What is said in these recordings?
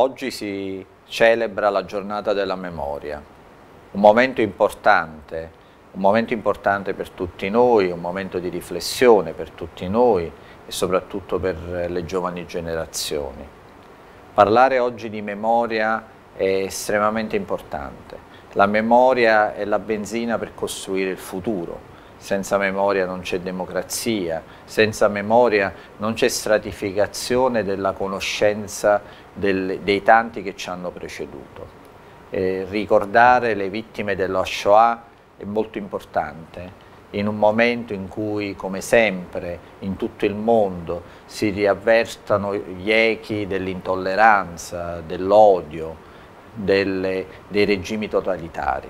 Oggi si celebra la giornata della memoria, un momento importante, un momento importante per tutti noi, un momento di riflessione per tutti noi e soprattutto per le giovani generazioni. Parlare oggi di memoria è estremamente importante. La memoria è la benzina per costruire il futuro. Senza memoria non c'è democrazia, senza memoria non c'è stratificazione della conoscenza del, dei tanti che ci hanno preceduto. Eh, ricordare le vittime dello Shoah è molto importante in un momento in cui, come sempre, in tutto il mondo si riavvertano gli echi dell'intolleranza, dell'odio, dei regimi totalitari.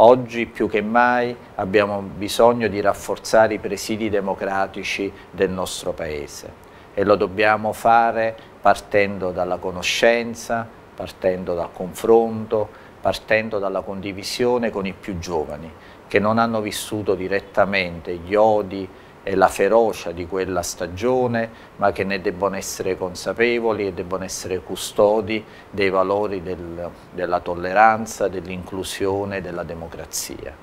Oggi più che mai abbiamo bisogno di rafforzare i presidi democratici del nostro Paese e lo dobbiamo fare partendo dalla conoscenza, partendo dal confronto, partendo dalla condivisione con i più giovani, che non hanno vissuto direttamente gli odi e la ferocia di quella stagione, ma che ne debbono essere consapevoli e debbono essere custodi dei valori del, della tolleranza, dell'inclusione, della democrazia.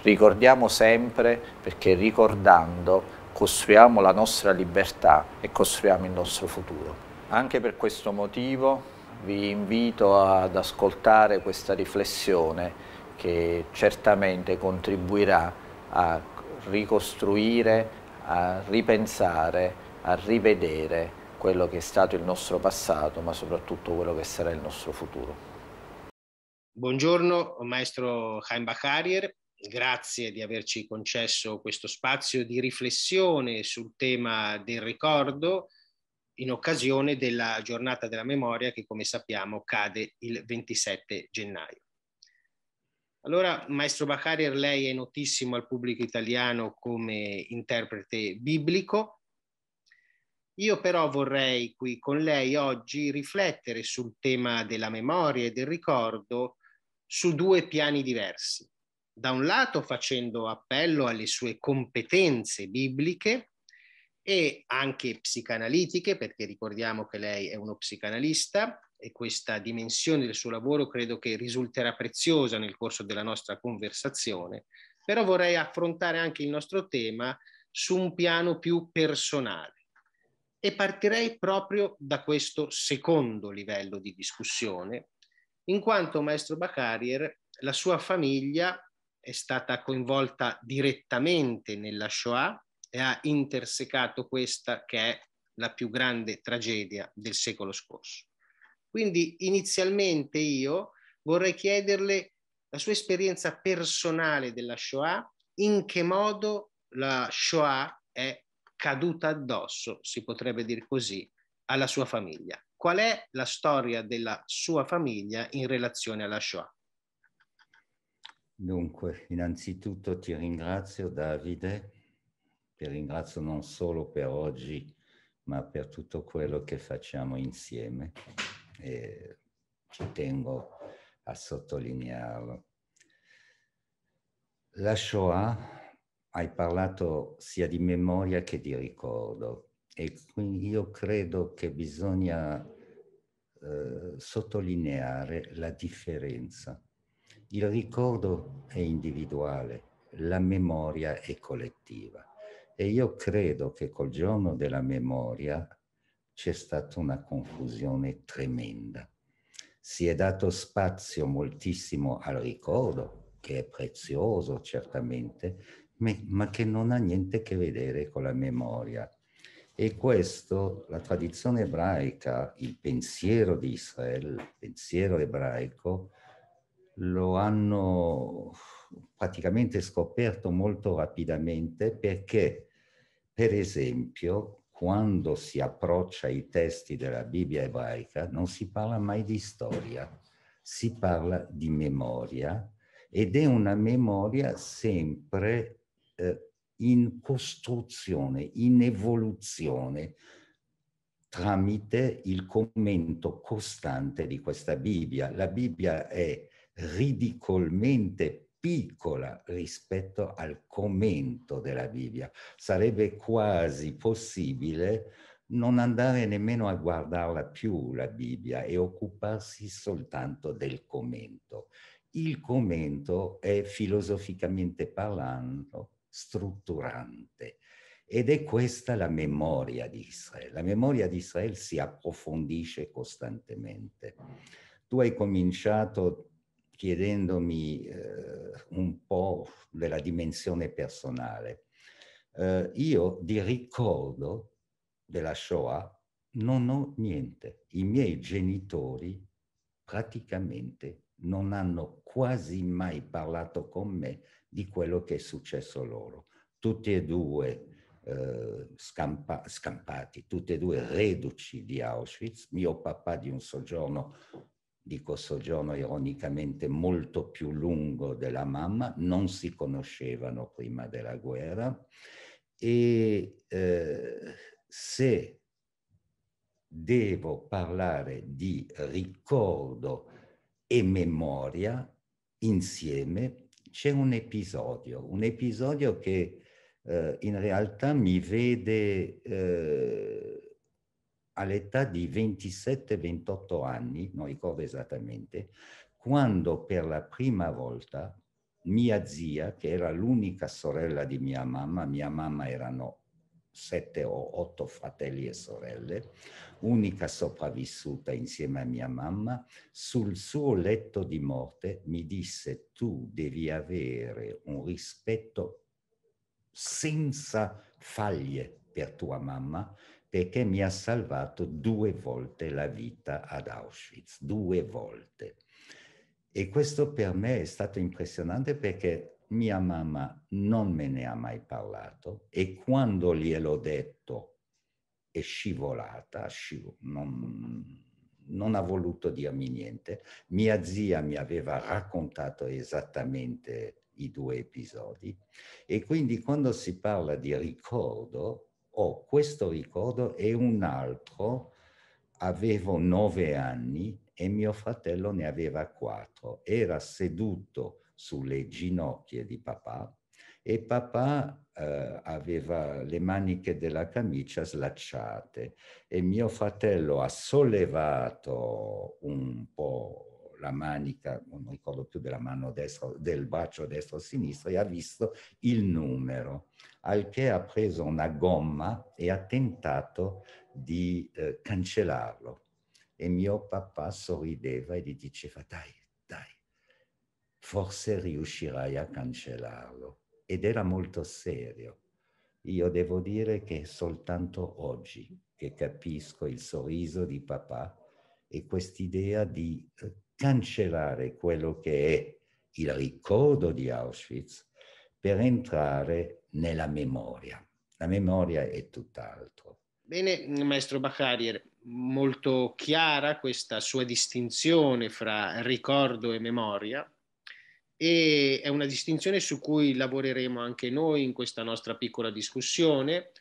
Ricordiamo sempre perché ricordando costruiamo la nostra libertà e costruiamo il nostro futuro. Anche per questo motivo vi invito ad ascoltare questa riflessione che certamente contribuirà a ricostruire, a ripensare, a rivedere quello che è stato il nostro passato, ma soprattutto quello che sarà il nostro futuro. Buongiorno, maestro Chaim Bakarier, grazie di averci concesso questo spazio di riflessione sul tema del ricordo in occasione della giornata della memoria che come sappiamo cade il 27 gennaio. Allora, Maestro Baccarir, lei è notissimo al pubblico italiano come interprete biblico. Io però vorrei qui con lei oggi riflettere sul tema della memoria e del ricordo su due piani diversi. Da un lato facendo appello alle sue competenze bibliche e anche psicanalitiche, perché ricordiamo che lei è uno psicanalista e questa dimensione del suo lavoro credo che risulterà preziosa nel corso della nostra conversazione, però vorrei affrontare anche il nostro tema su un piano più personale e partirei proprio da questo secondo livello di discussione, in quanto maestro Bacarier, la sua famiglia è stata coinvolta direttamente nella Shoah e ha intersecato questa che è la più grande tragedia del secolo scorso. Quindi inizialmente io vorrei chiederle la sua esperienza personale della Shoah, in che modo la Shoah è caduta addosso, si potrebbe dire così, alla sua famiglia. Qual è la storia della sua famiglia in relazione alla Shoah? Dunque, innanzitutto ti ringrazio Davide ti ringrazio non solo per oggi, ma per tutto quello che facciamo insieme. E ci tengo a sottolinearlo. La Shoah, hai parlato sia di memoria che di ricordo e quindi io credo che bisogna eh, sottolineare la differenza. Il ricordo è individuale, la memoria è collettiva. E io credo che col giorno della memoria c'è stata una confusione tremenda. Si è dato spazio moltissimo al ricordo, che è prezioso certamente, ma che non ha niente a che vedere con la memoria. E questo, la tradizione ebraica, il pensiero di Israele, il pensiero ebraico, lo hanno praticamente scoperto molto rapidamente perché per esempio, quando si approccia ai testi della Bibbia ebraica, non si parla mai di storia, si parla di memoria ed è una memoria sempre eh, in costruzione, in evoluzione, tramite il commento costante di questa Bibbia. La Bibbia è ridicolmente piccola rispetto al commento della Bibbia. Sarebbe quasi possibile non andare nemmeno a guardarla più la Bibbia e occuparsi soltanto del commento. Il commento è filosoficamente parlando strutturante ed è questa la memoria di Israele. La memoria di Israele si approfondisce costantemente. Tu hai cominciato chiedendomi eh, un po' della dimensione personale. Eh, io di ricordo della Shoah non ho niente. I miei genitori praticamente non hanno quasi mai parlato con me di quello che è successo loro. Tutti e due eh, scampa scampati, tutti e due reduci di Auschwitz, mio papà di un soggiorno dico soggiorno ironicamente molto più lungo della mamma, non si conoscevano prima della guerra e eh, se devo parlare di ricordo e memoria insieme, c'è un episodio, un episodio che eh, in realtà mi vede... Eh, all'età di 27-28 anni, non ricordo esattamente, quando per la prima volta mia zia, che era l'unica sorella di mia mamma, mia mamma erano sette o otto fratelli e sorelle, unica sopravvissuta insieme a mia mamma, sul suo letto di morte mi disse tu devi avere un rispetto senza faglie per tua mamma perché mi ha salvato due volte la vita ad Auschwitz, due volte. E questo per me è stato impressionante perché mia mamma non me ne ha mai parlato e quando gliel'ho detto è scivolata, scivol- non, non ha voluto dirmi niente. Mia zia mi aveva raccontato esattamente i due episodi e quindi quando si parla di ricordo ho oh, questo ricordo e un altro, avevo nove anni e mio fratello ne aveva quattro, era seduto sulle ginocchia di papà e papà eh, aveva le maniche della camicia slacciate e mio fratello ha sollevato un po' la manica, non ricordo più della mano destra, del braccio destro o sinistro, e ha visto il numero, al che ha preso una gomma e ha tentato di eh, cancellarlo. E mio papà sorrideva e gli diceva, dai, dai, forse riuscirai a cancellarlo. Ed era molto serio. Io devo dire che soltanto oggi che capisco il sorriso di papà e quest'idea di eh, cancellare quello che è il ricordo di Auschwitz per entrare nella memoria. La memoria è tutt'altro. Bene, maestro Bacharier, molto chiara questa sua distinzione fra ricordo e memoria e è una distinzione su cui lavoreremo anche noi in questa nostra piccola discussione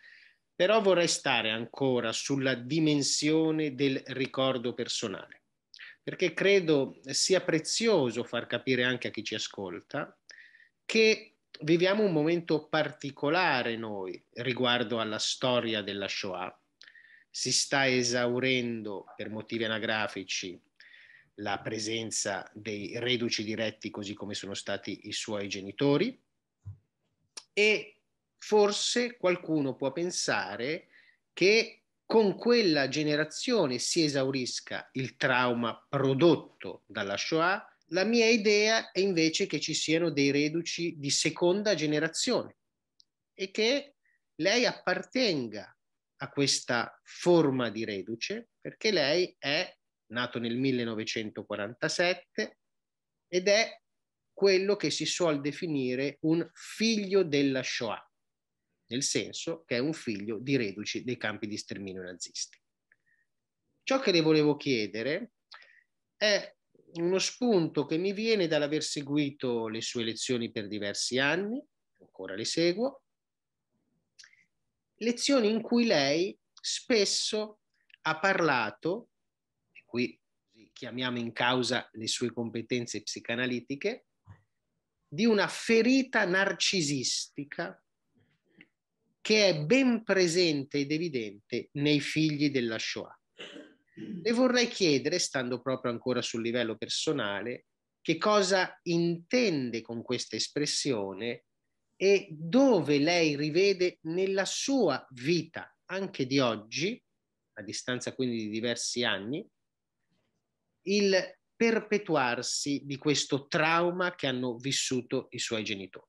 però vorrei stare ancora sulla dimensione del ricordo personale, perché credo sia prezioso far capire anche a chi ci ascolta che viviamo un momento particolare noi riguardo alla storia della Shoah. Si sta esaurendo per motivi anagrafici la presenza dei reduci diretti così come sono stati i suoi genitori e forse qualcuno può pensare che con quella generazione si esaurisca il trauma prodotto dalla Shoah, la mia idea è invece che ci siano dei reduci di seconda generazione e che lei appartenga a questa forma di reduce perché lei è nato nel 1947 ed è quello che si suol definire un figlio della Shoah nel senso che è un figlio di reduci dei campi di sterminio nazisti. Ciò che le volevo chiedere è uno spunto che mi viene dall'aver seguito le sue lezioni per diversi anni, ancora le seguo, lezioni in cui lei spesso ha parlato, e qui chiamiamo in causa le sue competenze psicanalitiche, di una ferita narcisistica che è ben presente ed evidente nei figli della Shoah. Le vorrei chiedere, stando proprio ancora sul livello personale, che cosa intende con questa espressione e dove lei rivede nella sua vita, anche di oggi, a distanza quindi di diversi anni, il perpetuarsi di questo trauma che hanno vissuto i suoi genitori.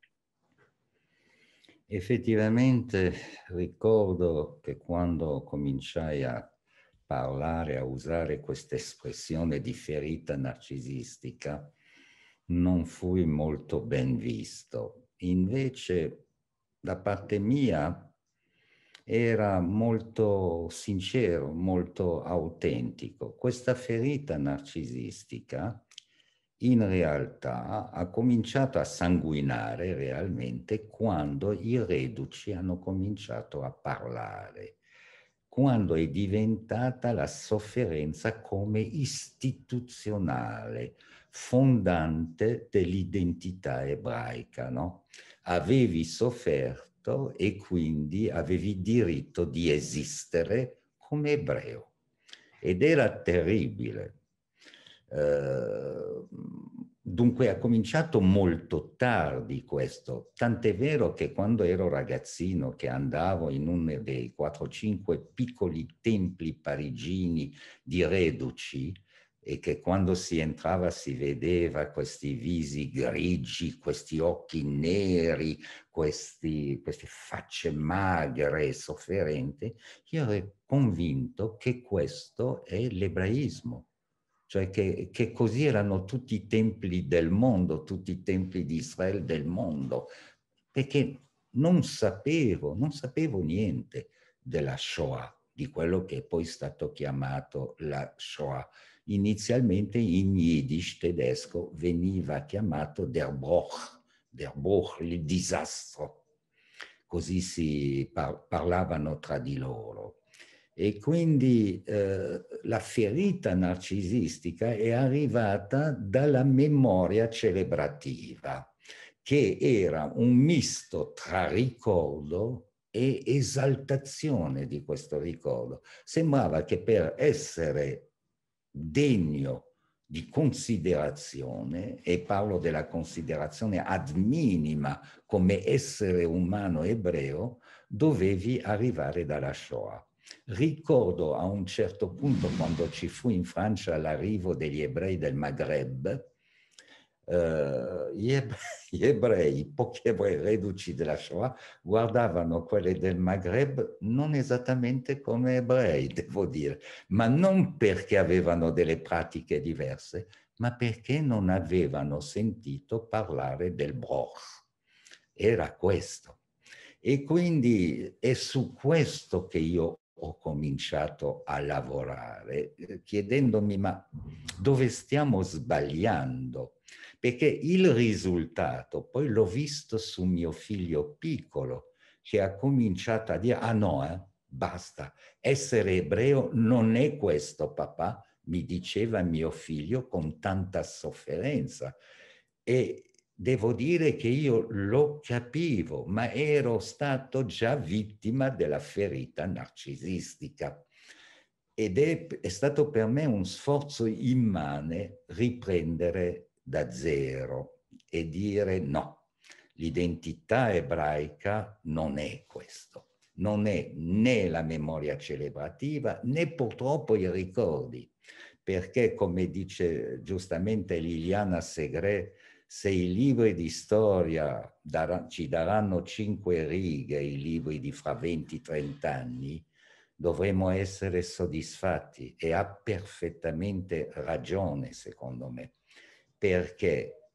Effettivamente ricordo che quando cominciai a parlare, a usare questa espressione di ferita narcisistica, non fui molto ben visto. Invece, da parte mia, era molto sincero, molto autentico. Questa ferita narcisistica in realtà ha cominciato a sanguinare realmente quando i reduci hanno cominciato a parlare, quando è diventata la sofferenza come istituzionale, fondante dell'identità ebraica. No? Avevi sofferto e quindi avevi diritto di esistere come ebreo. Ed era terribile Ehm, dunque ha cominciato molto tardi questo, tant'è vero che quando ero ragazzino che andavo in uno dei 4-5 piccoli templi parigini di reduci, e che quando si entrava si vedeva questi visi grigi, questi occhi neri, questi, queste facce magre e sofferenti, io ero convinto che questo è l'ebraismo cioè che, che, così erano tutti i templi del mondo, tutti i templi di Israele del mondo, perché non sapevo, non sapevo niente della Shoah, di quello che è poi stato chiamato la Shoah. Inizialmente in Yiddish tedesco veniva chiamato der Bruch, der Bruch, il disastro. Così si par parlavano tra di loro e quindi eh, la ferita narcisistica è arrivata dalla memoria celebrativa, che era un misto tra ricordo e esaltazione di questo ricordo. Sembrava che per essere degno di considerazione, e parlo della considerazione ad minima come essere umano ebreo, dovevi arrivare dalla Shoah. Ricordo a un certo punto quando ci fu in Francia l'arrivo degli ebrei del Maghreb, eh, gli, ebrei, gli ebrei, pochi ebrei reduci della Shoah, guardavano quelli del Maghreb non esattamente come ebrei, devo dire, ma non perché avevano delle pratiche diverse, ma perché non avevano sentito parlare del Broch. Era questo. E quindi è su questo che io ho cominciato a lavorare eh, chiedendomi ma dove stiamo sbagliando? Perché il risultato, poi l'ho visto su mio figlio piccolo, che ha cominciato a dire, ah no, eh, basta, essere ebreo non è questo, papà, mi diceva mio figlio con tanta sofferenza. E devo dire che io lo capivo, ma ero stato già vittima della ferita narcisistica. Ed è, è stato per me un sforzo immane riprendere da zero e dire no, l'identità ebraica non è questo non è né la memoria celebrativa né purtroppo i ricordi, perché come dice giustamente Liliana Segre se i libri di storia dar ci daranno cinque righe, i libri di fra 20-30 anni, dovremmo essere soddisfatti e ha perfettamente ragione, secondo me, perché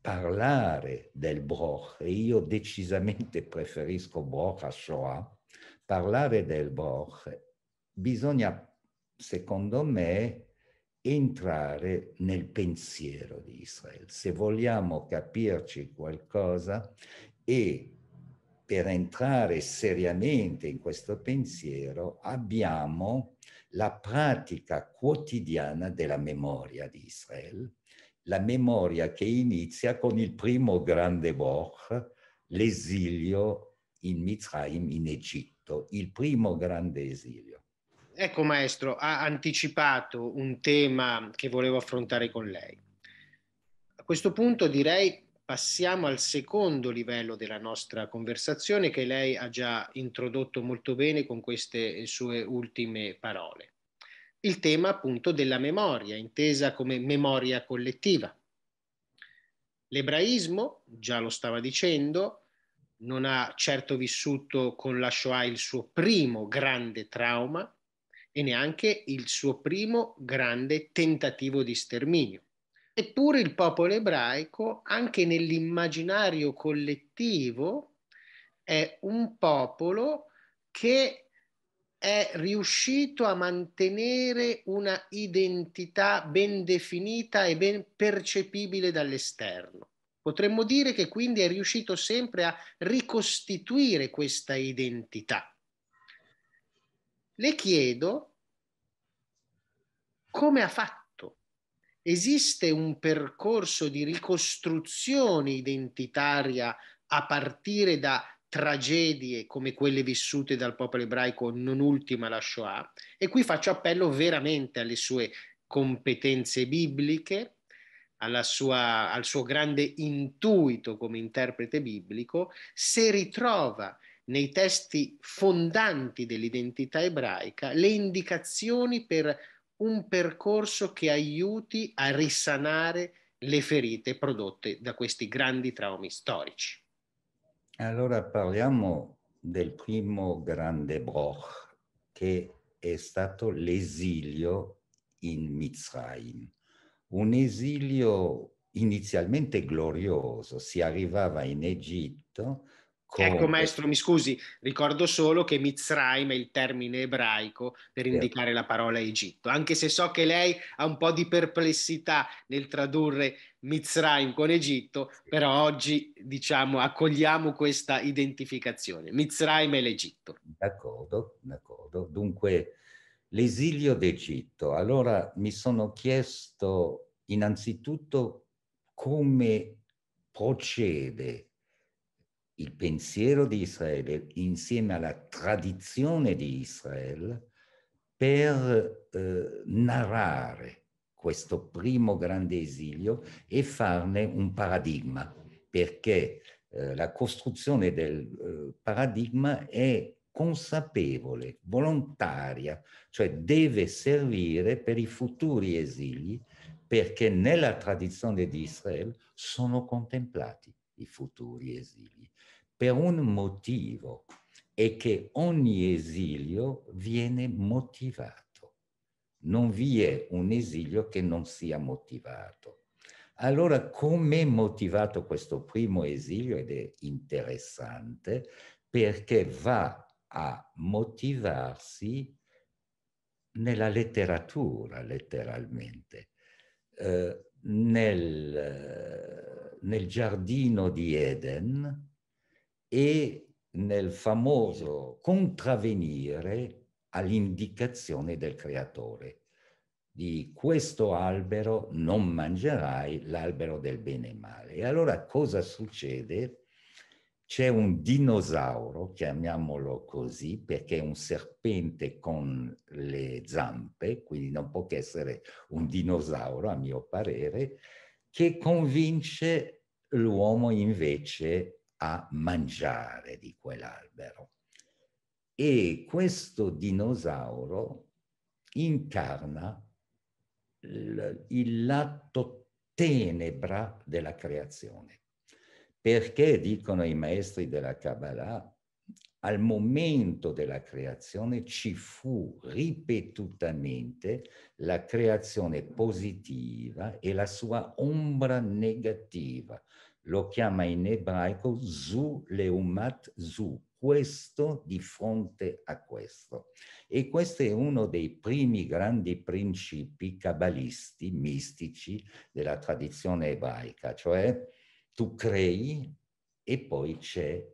parlare del Broch, e io decisamente preferisco Broch a Shoah, parlare del Broch bisogna, secondo me, entrare nel pensiero di Israele. Se vogliamo capirci qualcosa e per entrare seriamente in questo pensiero abbiamo la pratica quotidiana della memoria di Israele, la memoria che inizia con il primo grande Boch, l'esilio in Mizraim, in Egitto, il primo grande esilio ecco maestro, ha anticipato un tema che volevo affrontare con lei. A questo punto direi passiamo al secondo livello della nostra conversazione che lei ha già introdotto molto bene con queste sue ultime parole. Il tema appunto della memoria, intesa come memoria collettiva. L'ebraismo, già lo stava dicendo, non ha certo vissuto con la Shoah il suo primo grande trauma, e neanche il suo primo grande tentativo di sterminio. Eppure il popolo ebraico, anche nell'immaginario collettivo, è un popolo che è riuscito a mantenere una identità ben definita e ben percepibile dall'esterno. Potremmo dire che quindi è riuscito sempre a ricostituire questa identità. Le chiedo come ha fatto? Esiste un percorso di ricostruzione identitaria a partire da tragedie come quelle vissute dal popolo ebraico, non ultima la Shoah, e qui faccio appello veramente alle sue competenze bibliche, sua, al suo grande intuito come interprete biblico, se ritrova nei testi fondanti dell'identità ebraica le indicazioni per un percorso che aiuti a risanare le ferite prodotte da questi grandi traumi storici. Allora parliamo del primo grande Broch che è stato l'esilio in Mizraim, un esilio inizialmente glorioso, si arrivava in Egitto Ecco, Comunque. Ecco maestro, mi scusi, ricordo solo che Mitzraim è il termine ebraico per certo. indicare la parola Egitto, anche se so che lei ha un po' di perplessità nel tradurre Mitzraim con Egitto, però oggi diciamo accogliamo questa identificazione. Mitzraim è l'Egitto. D'accordo, d'accordo. Dunque, l'esilio d'Egitto. Allora mi sono chiesto innanzitutto come procede il pensiero di Israele insieme alla tradizione di Israele per eh, narrare questo primo grande esilio e farne un paradigma, perché eh, la costruzione del eh, paradigma è consapevole, volontaria, cioè deve servire per i futuri esili, perché nella tradizione di Israele sono contemplati i futuri esili per un motivo e che ogni esilio viene motivato. Non vi è un esilio che non sia motivato. Allora, com'è motivato questo primo esilio? Ed è interessante perché va a motivarsi nella letteratura, letteralmente, eh, nel, eh, nel giardino di Eden, e nel famoso contravenire all'indicazione del creatore di questo albero non mangerai l'albero del bene e male. E allora cosa succede? C'è un dinosauro, chiamiamolo così, perché è un serpente con le zampe, quindi non può che essere un dinosauro a mio parere, che convince l'uomo invece a mangiare di quell'albero. E questo dinosauro incarna il, il lato tenebra della creazione. Perché, dicono i maestri della Kabbalah, al momento della creazione ci fu ripetutamente la creazione positiva e la sua ombra negativa, lo chiama in ebraico zu leumat zu, questo di fronte a questo. E questo è uno dei primi grandi principi cabalisti, mistici della tradizione ebraica, cioè tu crei e poi c'è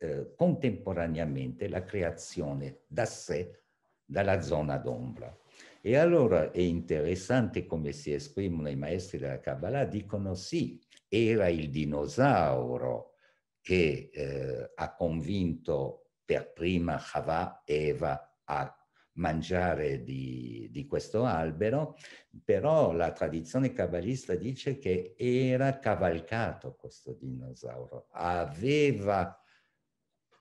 eh, contemporaneamente la creazione da sé, dalla zona d'ombra. E allora è interessante come si esprimono i maestri della Kabbalah, dicono sì, era il dinosauro che eh, ha convinto per prima Chava Eva a mangiare di, di, questo albero, però la tradizione cabalista dice che era cavalcato questo dinosauro, aveva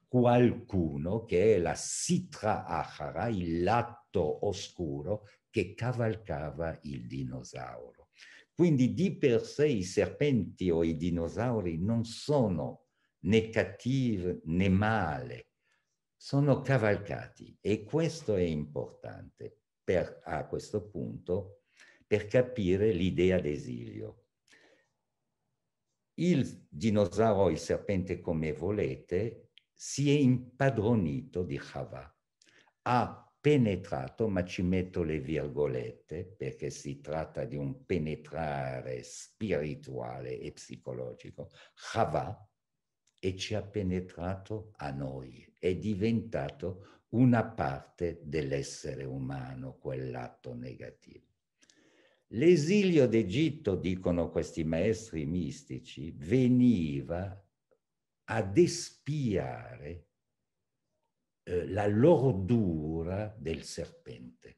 qualcuno che è la Sitra Achara, il lato oscuro, che cavalcava il dinosauro. Quindi di per sé i serpenti o i dinosauri non sono né cattivi né male, sono cavalcati e questo è importante per, a questo punto per capire l'idea d'esilio. Il dinosauro o il serpente, come volete, si è impadronito di Java, ha penetrato, ma ci metto le virgolette perché si tratta di un penetrare spirituale e psicologico, Chava, e ci ha penetrato a noi, è diventato una parte dell'essere umano, quell'atto negativo. L'esilio d'Egitto, dicono questi maestri mistici, veniva ad espiare eh, la lordura del serpente.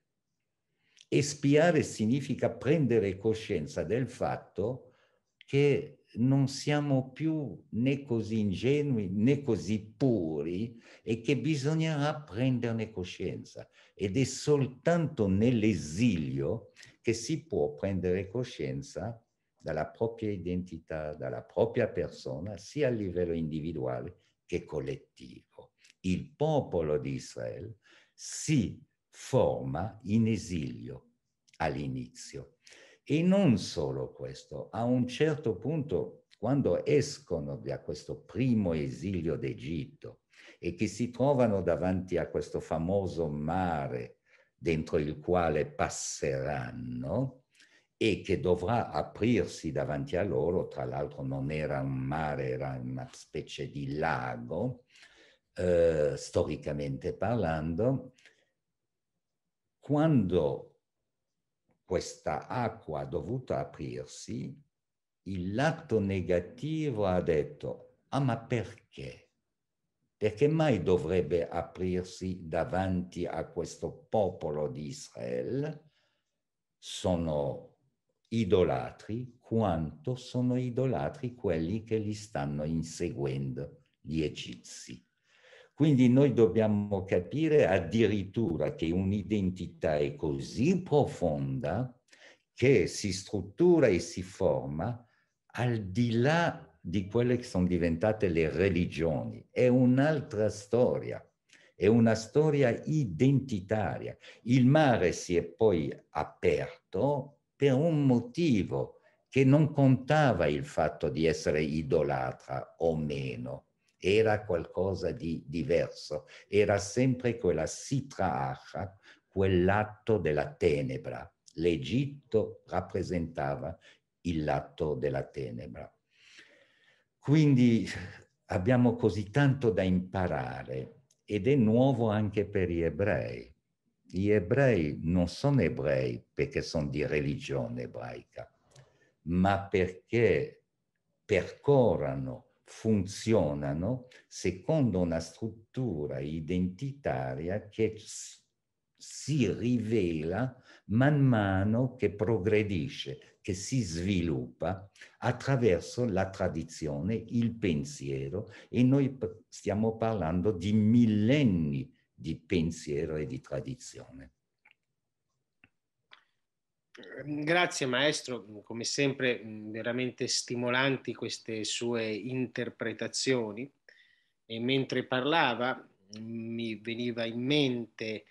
E spiare significa prendere coscienza del fatto che non siamo più né così ingenui né così puri e che bisognerà prenderne coscienza. Ed è soltanto nell'esilio che si può prendere coscienza dalla propria identità, dalla propria persona, sia a livello individuale che collettivo il popolo di Israele si forma in esilio all'inizio. E non solo questo, a un certo punto, quando escono da questo primo esilio d'Egitto e che si trovano davanti a questo famoso mare dentro il quale passeranno e che dovrà aprirsi davanti a loro, tra l'altro non era un mare, era una specie di lago, eh, storicamente parlando, quando questa acqua ha dovuto aprirsi, il lato negativo ha detto, ah ma perché? Perché mai dovrebbe aprirsi davanti a questo popolo di Israele? Sono idolatri quanto sono idolatri quelli che li stanno inseguendo, gli egizi. Quindi noi dobbiamo capire addirittura che un'identità è così profonda che si struttura e si forma al di là di quelle che sono diventate le religioni. È un'altra storia, è una storia identitaria. Il mare si è poi aperto per un motivo che non contava il fatto di essere idolatra o meno era qualcosa di diverso, era sempre quella sitra acha, quell'atto della tenebra. L'Egitto rappresentava il lato della tenebra. Quindi abbiamo così tanto da imparare ed è nuovo anche per gli ebrei. Gli ebrei non sono ebrei perché sono di religione ebraica, ma perché percorrono funzionano secondo una struttura identitaria che si rivela man mano che progredisce, che si sviluppa attraverso la tradizione, il pensiero e noi stiamo parlando di millenni di pensiero e di tradizione. Ehm, grazie maestro, come sempre mm, veramente stimolanti queste sue interpretazioni e mentre parlava mm, mi veniva in mente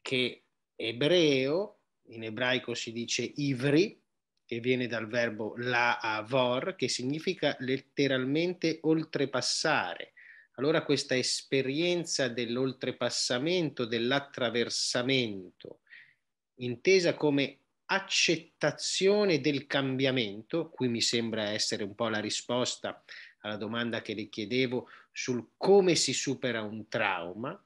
che ebreo, in ebraico si dice ivri, che viene dal verbo la'avor, che significa letteralmente oltrepassare. Allora questa esperienza dell'oltrepassamento, dell'attraversamento, intesa come accettazione del cambiamento, qui mi sembra essere un po' la risposta alla domanda che le chiedevo sul come si supera un trauma,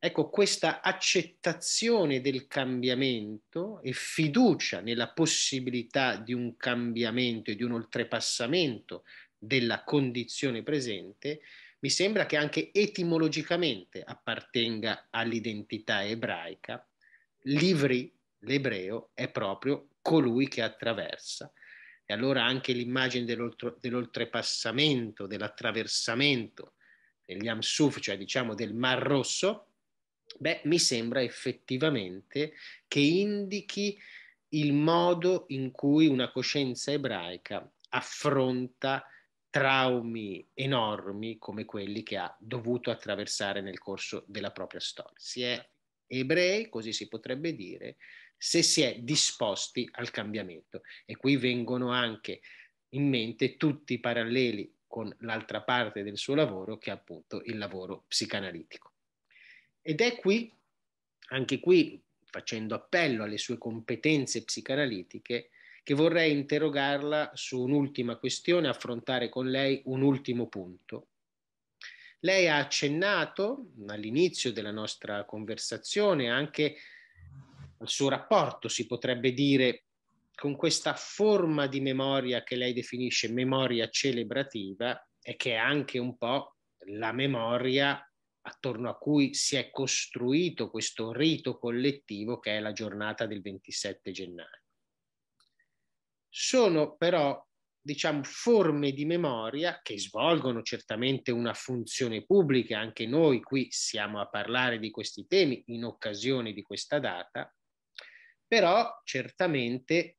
ecco questa accettazione del cambiamento e fiducia nella possibilità di un cambiamento e di un oltrepassamento della condizione presente, mi sembra che anche etimologicamente appartenga all'identità ebraica. Livri l'ebreo è proprio colui che attraversa. E allora anche l'immagine dell'oltrepassamento, dell'attraversamento, degli Yam cioè diciamo del Mar Rosso, beh, mi sembra effettivamente che indichi il modo in cui una coscienza ebraica affronta traumi enormi come quelli che ha dovuto attraversare nel corso della propria storia. Si è ebrei, così si potrebbe dire, se si è disposti al cambiamento. E qui vengono anche in mente tutti i paralleli con l'altra parte del suo lavoro, che è appunto il lavoro psicanalitico. Ed è qui, anche qui, facendo appello alle sue competenze psicanalitiche, che vorrei interrogarla su un'ultima questione, affrontare con lei un ultimo punto. Lei ha accennato all'inizio della nostra conversazione anche al suo rapporto, si potrebbe dire, con questa forma di memoria che lei definisce memoria celebrativa e che è anche un po' la memoria attorno a cui si è costruito questo rito collettivo che è la giornata del 27 gennaio. Sono però, diciamo, forme di memoria che svolgono certamente una funzione pubblica, anche noi qui siamo a parlare di questi temi in occasione di questa data, però certamente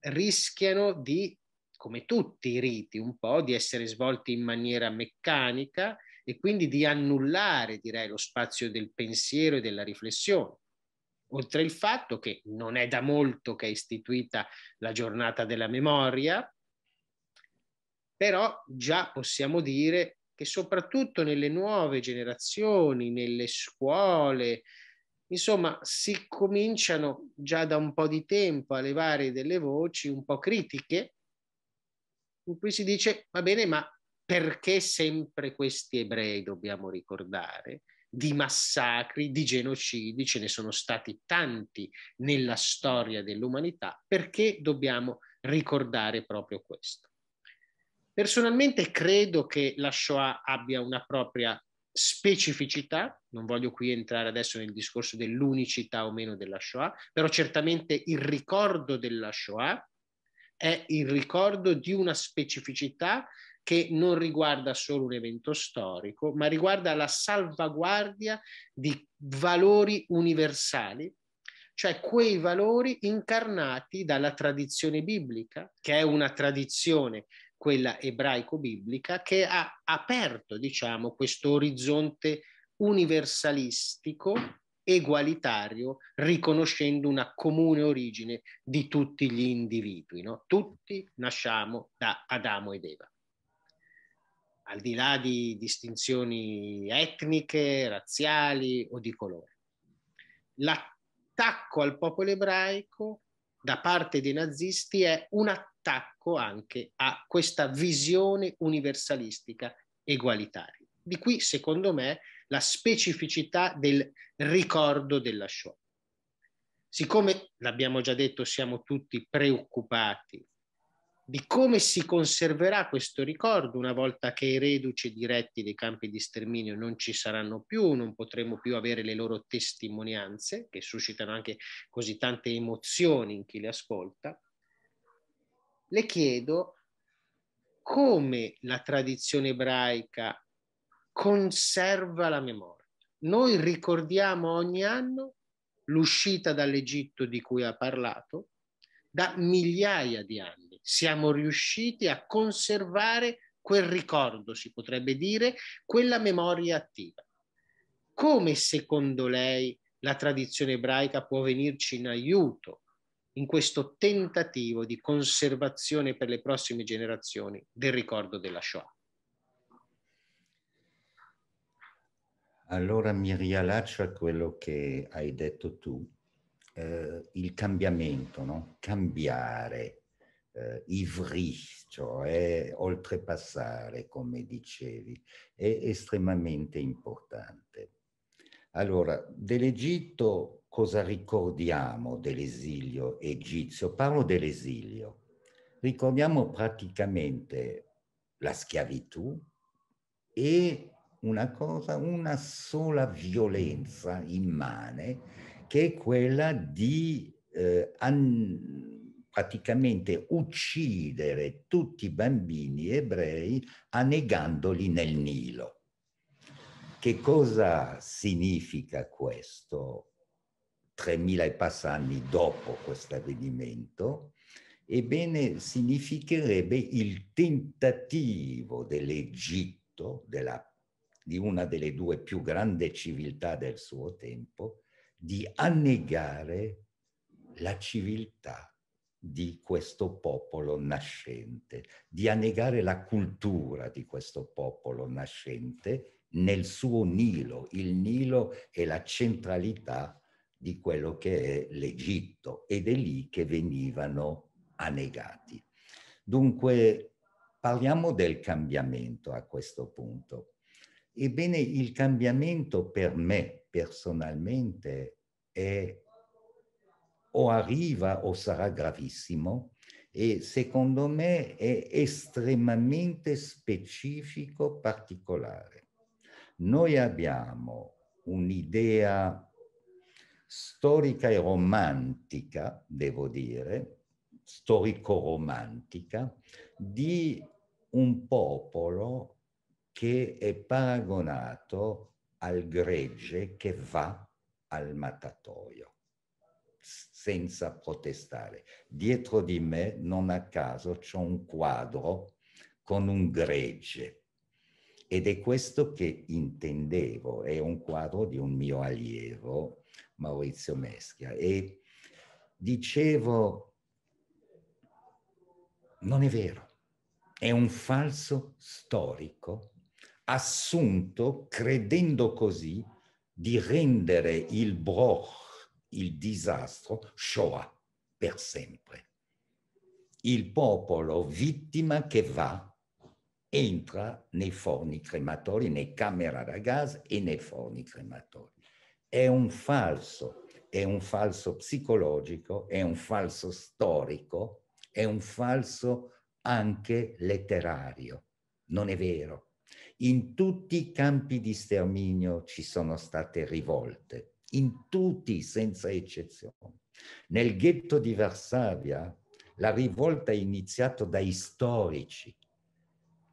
rischiano di, come tutti i riti, un po' di essere svolti in maniera meccanica e quindi di annullare, direi, lo spazio del pensiero e della riflessione. Oltre il fatto che non è da molto che è istituita la giornata della memoria, però già possiamo dire che soprattutto nelle nuove generazioni, nelle scuole, Insomma, si cominciano già da un po' di tempo a levare delle voci un po' critiche, in cui si dice, va bene, ma perché sempre questi ebrei dobbiamo ricordare? Di massacri, di genocidi, ce ne sono stati tanti nella storia dell'umanità, perché dobbiamo ricordare proprio questo? Personalmente credo che la Shoah abbia una propria specificità, non voglio qui entrare adesso nel discorso dell'unicità o meno della Shoah, però certamente il ricordo della Shoah è il ricordo di una specificità che non riguarda solo un evento storico, ma riguarda la salvaguardia di valori universali, cioè quei valori incarnati dalla tradizione biblica, che è una tradizione quella ebraico-biblica, che ha aperto, diciamo, questo orizzonte universalistico, egualitario, riconoscendo una comune origine di tutti gli individui. No? Tutti nasciamo da Adamo ed Eva. Al di là di distinzioni etniche, razziali o di colore. L'attacco al popolo ebraico da parte dei nazisti è un attacco attacco anche a questa visione universalistica egualitaria. Di qui, secondo me, la specificità del ricordo della Shoah. Siccome, l'abbiamo già detto, siamo tutti preoccupati di come si conserverà questo ricordo una volta che i reduci diretti dei campi di sterminio non ci saranno più, non potremo più avere le loro testimonianze, che suscitano anche così tante emozioni in chi le ascolta le chiedo come la tradizione ebraica conserva la memoria. Noi ricordiamo ogni anno l'uscita dall'Egitto di cui ha parlato da migliaia di anni. Siamo riusciti a conservare quel ricordo, si potrebbe dire, quella memoria attiva. Come secondo lei la tradizione ebraica può venirci in aiuto in questo tentativo di conservazione per le prossime generazioni del ricordo della Shoah. Allora mi riallaccio a quello che hai detto tu, eh, il cambiamento, no? cambiare, eh, ivri, cioè oltrepassare, come dicevi, è estremamente importante allora, dell'Egitto cosa ricordiamo dell'esilio egizio? Parlo dell'esilio. Ricordiamo praticamente la schiavitù e una cosa, una sola violenza immane che è quella di eh, praticamente uccidere tutti i bambini ebrei annegandoli nel Nilo. Che cosa significa questo 3.000 e passa anni dopo questo avvenimento? Ebbene, significherebbe il tentativo dell'Egitto, della, di una delle due più grandi civiltà del suo tempo, di annegare la civiltà di questo popolo nascente, di annegare la cultura di questo popolo nascente nel suo Nilo. Il Nilo è la centralità di quello che è l'Egitto ed è lì che venivano annegati. Dunque parliamo del cambiamento a questo punto. Ebbene, il cambiamento per me personalmente è o arriva o sarà gravissimo e secondo me è estremamente specifico, particolare. Noi abbiamo un'idea storica e romantica, devo dire, storico-romantica, di un popolo che è paragonato al gregge che va al matatoio senza protestare. Dietro di me, non a caso, c'è un quadro con un gregge ed è questo che intendevo, è un quadro di un mio allievo, Maurizio Meschia. E dicevo, non è vero, è un falso storico assunto credendo così di rendere il Broch, il disastro, Shoah per sempre. Il popolo vittima che va entra nei forni crematori, nei camera da gas e nei forni crematori. È un falso, è un falso psicologico, è un falso storico, è un falso anche letterario. Non è vero. In tutti i campi di sterminio ci sono state rivolte, in tutti senza eccezione. Nel ghetto di Varsavia la rivolta è iniziata dai storici,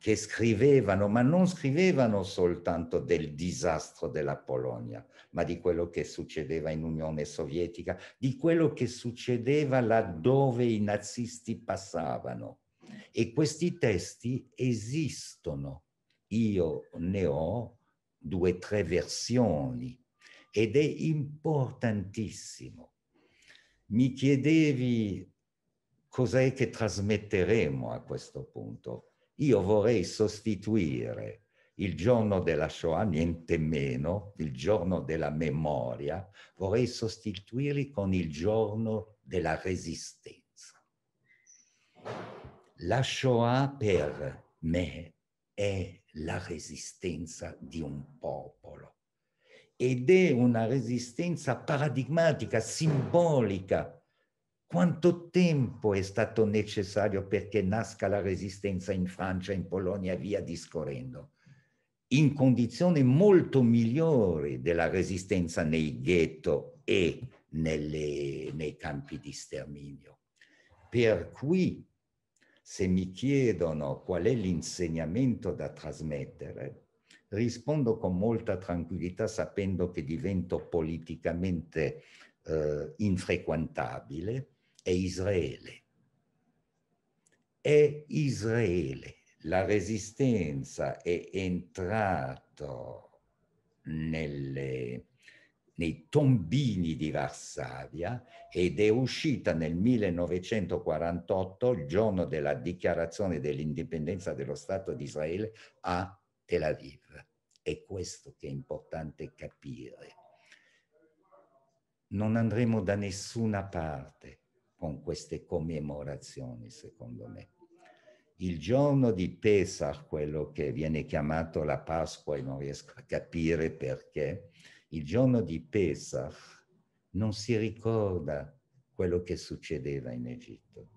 che scrivevano, ma non scrivevano soltanto del disastro della Polonia, ma di quello che succedeva in Unione Sovietica, di quello che succedeva laddove i nazisti passavano. E questi testi esistono. Io ne ho due o tre versioni ed è importantissimo. Mi chiedevi cos'è che trasmetteremo a questo punto io vorrei sostituire il giorno della Shoah, niente meno, il giorno della memoria, vorrei sostituirli con il giorno della resistenza. La Shoah per me è la resistenza di un popolo ed è una resistenza paradigmatica, simbolica, quanto tempo è stato necessario perché nasca la resistenza in Francia, in Polonia e via discorrendo? In condizioni molto migliori della resistenza nei ghetto e nelle, nei campi di sterminio. Per cui, se mi chiedono qual è l'insegnamento da trasmettere, rispondo con molta tranquillità sapendo che divento politicamente eh, infrequentabile, è Israele. È Israele. La resistenza è entrata nei tombini di Varsavia ed è uscita nel 1948, il giorno della dichiarazione dell'indipendenza dello Stato di Israele, a Tel Aviv. È questo che è importante capire. Non andremo da nessuna parte con queste commemorazioni, secondo me. Il giorno di Pesach, quello che viene chiamato la Pasqua e non riesco a capire perché, il giorno di Pesach non si ricorda quello che succedeva in Egitto.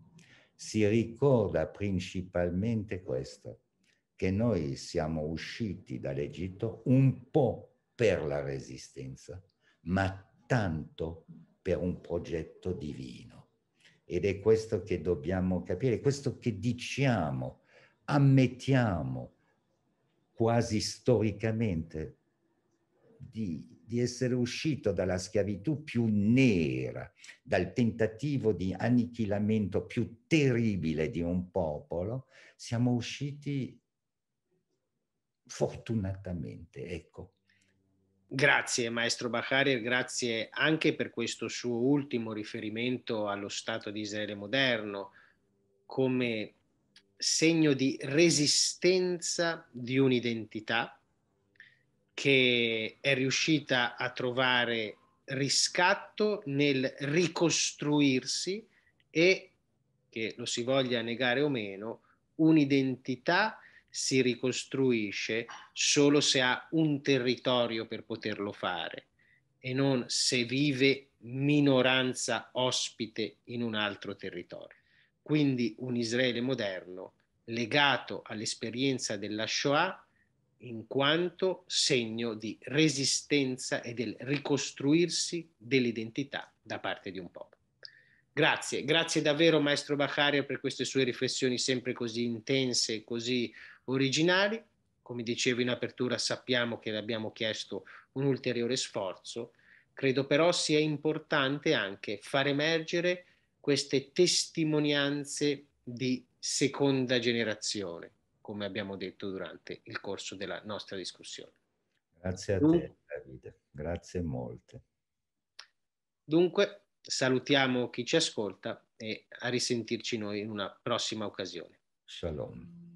Si ricorda principalmente questo, che noi siamo usciti dall'Egitto un po' per la resistenza, ma tanto per un progetto divino. Ed è questo che dobbiamo capire, questo che diciamo, ammettiamo quasi storicamente di, di essere uscito dalla schiavitù più nera, dal tentativo di annichilamento più terribile di un popolo, siamo usciti fortunatamente, ecco. Grazie maestro Bacharir, grazie anche per questo suo ultimo riferimento allo Stato di Israele moderno come segno di resistenza di un'identità che è riuscita a trovare riscatto nel ricostruirsi e, che lo si voglia negare o meno, un'identità si ricostruisce solo se ha un territorio per poterlo fare e non se vive minoranza ospite in un altro territorio. Quindi un Israele moderno legato all'esperienza della Shoah in quanto segno di resistenza e del ricostruirsi dell'identità da parte di un popolo. Grazie, grazie davvero maestro Baccaria per queste sue riflessioni sempre così intense, così originali. Come dicevo in apertura, sappiamo che le abbiamo chiesto un ulteriore sforzo. Credo però sia importante anche far emergere queste testimonianze di seconda generazione, come abbiamo detto durante il corso della nostra discussione. Grazie a te, Davide. Grazie molte. Dunque, salutiamo chi ci ascolta e a risentirci noi in una prossima occasione. Shalom.